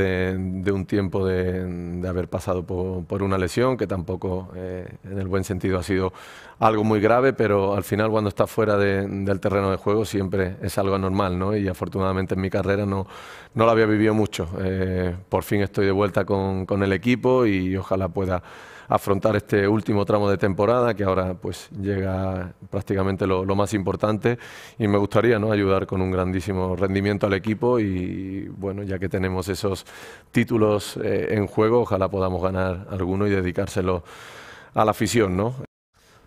De, un tiempo de, haber pasado por, una lesión, que tampoco eh, en el buen sentido ha sido algo muy grave, pero al final cuando está fuera del terreno de juego siempre es algo anormal, ¿no? Y afortunadamente en mi carrera no, no la había vivido mucho. Eh, por fin estoy de vuelta con, el equipo y ojalá pueda afrontar este último tramo de temporada, que ahora pues llega prácticamente lo, lo, más importante y me gustaría ¿no? ayudar con un grandísimo rendimiento al equipo y bueno, ya que tenemos esos títulos eh, en juego, ojalá podamos ganar alguno y dedicárselo a la afición, ¿no?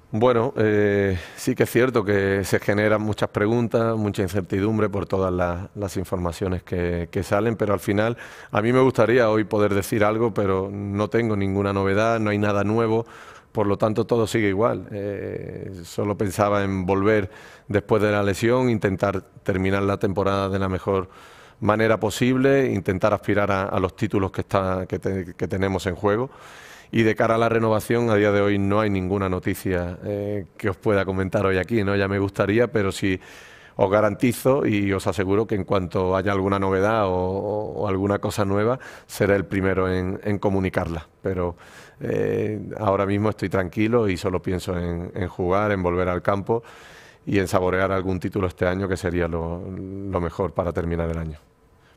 Bueno, eh, sí que es cierto que se generan muchas preguntas, mucha incertidumbre por todas las, informaciones que, salen, pero al final a mí me gustaría hoy poder decir algo, pero no tengo ninguna novedad, no hay nada nuevo, por lo tanto todo sigue igual. Eh, solo pensaba en volver después de la lesión, intentar terminar la temporada de la mejor manera posible, intentar aspirar a, los títulos que, está, que, tenemos en juego. Y de cara a la renovación, a día de hoy no hay ninguna noticia eh, que os pueda comentar hoy aquí, ¿no? Ya me gustaría, pero sí os garantizo y os aseguro que en cuanto haya alguna novedad o, alguna cosa nueva, seré el primero en, comunicarla. Pero eh, ahora mismo estoy tranquilo y solo pienso en jugar, en volver al campo y en saborear algún título este año que sería lo, mejor para terminar el año.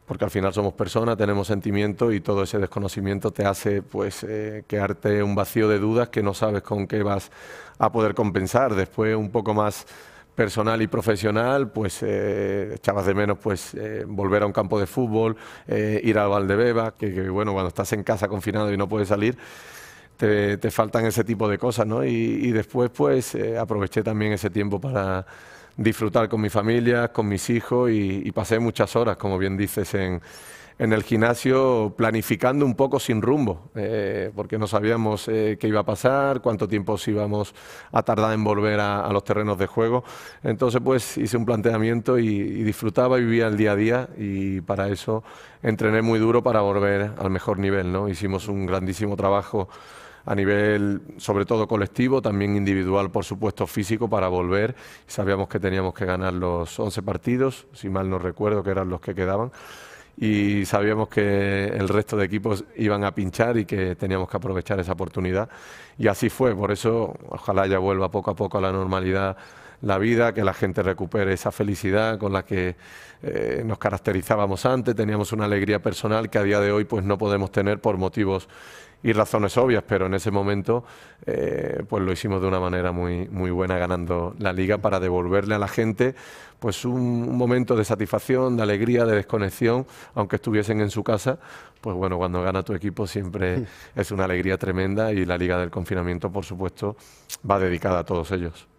Porque al final somos personas, tenemos sentimientos y todo ese desconocimiento te hace pues eh, quedarte un vacío de dudas que no sabes con qué vas a poder compensar. Después un poco más personal y profesional, pues eh, echabas de menos pues eh, volver a un campo de fútbol, ir al Valdebeba, que, que bueno, cuando estás en casa confinado y no puedes salir, te, faltan ese tipo de cosas, ¿no? Y, después, pues, eh, aproveché también ese tiempo para disfrutar con mi familia, con mis hijos y, pasé muchas horas, como bien dices, en, el gimnasio planificando un poco sin rumbo, eh, porque no sabíamos eh, qué iba a pasar, cuánto tiempo íbamos a tardar en volver a, los terrenos de juego. Entonces, pues, hice un planteamiento y, y disfrutaba y vivía el día a día y para eso entrené muy duro para volver al mejor nivel, ¿no? Hicimos un grandísimo trabajo a nivel sobre todo colectivo, también individual, por supuesto, físico, para volver. Sabíamos que teníamos que ganar los 11 partidos, si mal no recuerdo, que eran los que quedaban. Y sabíamos que el resto de equipos iban a pinchar y que teníamos que aprovechar esa oportunidad. Y así fue, por eso ojalá ya vuelva poco a poco a la normalidad la vida, que la gente recupere esa felicidad con la que eh, nos caracterizábamos antes, teníamos una alegría personal que a día de hoy pues no podemos tener por motivos y razones obvias, pero en ese momento eh, pues lo hicimos de una manera muy, muy buena ganando la liga para devolverle a la gente pues un, momento de satisfacción, de alegría, de desconexión, aunque estuviesen en su casa, pues bueno, cuando gana tu equipo siempre es una alegría tremenda y la liga del confinamiento, por supuesto, va dedicada a todos ellos.